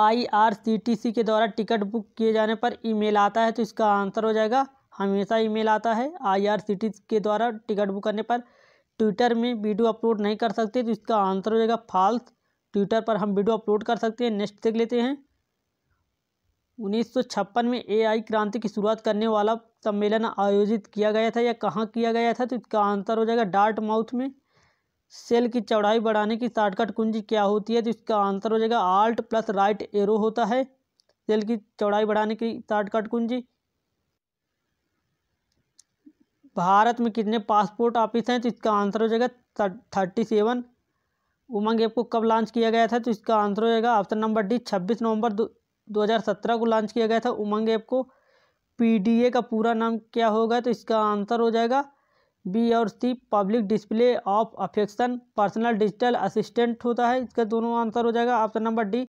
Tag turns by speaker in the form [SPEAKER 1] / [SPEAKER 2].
[SPEAKER 1] IRCTC के द्वारा ticket book किए जाने पर ईमेल आता है तो इसका आंसर हो जाएगा हमेशा ईमेल आता है आईआरसीटीसी के द्वारा टिकट बुक करने पर ट्विटर में वीडियो अपलोड नहीं कर सकते तो इसका आंसर हो जाएगा फाल्स ट्विटर पर हम वीडियो अपलोड कर सकते हैं नेक्स्ट देख लेते हैं उन्नीस में एआई क्रांति की शुरुआत करने वाला सम्मेलन आयोजित किया गया था या कहाँ किया गया था तो इसका आंसर हो जाएगा डार्ट माउथ में सेल की चौड़ाई बढ़ाने की शॉर्टकट कुंजी क्या होती है तो इसका आंसर हो जाएगा आल्ट प्लस राइट एरो होता है सेल की चौड़ाई बढ़ाने की शॉर्टकट कुंजी भारत में कितने पासपोर्ट ऑफिस हैं तो इसका आंसर हो जाएगा थर्टी सेवन उमंग ऐप को कब लॉन्च किया गया था तो इसका आंसर हो जाएगा ऑप्शन नंबर डी छब्बीस नवंबर दो हज़ार सत्रह को लॉन्च किया गया था उमंग ऐप को पीडीए का पूरा नाम क्या होगा तो इसका आंसर हो जाएगा बी और C public display of affection personal digital assistant होता है इसका दोनों आंसर हो जाएगा ऑप्शन नंबर डी